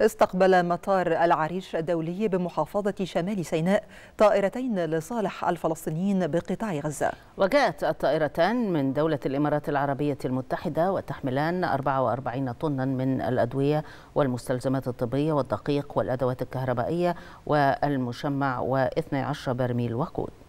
استقبل مطار العريش الدولي بمحافظة شمال سيناء طائرتين لصالح الفلسطينيين بقطاع غزة وجاءت الطائرتان من دولة الإمارات العربية المتحدة وتحملان 44 طنا من الأدوية والمستلزمات الطبية والدقيق والأدوات الكهربائية والمشمع و12 برميل وقود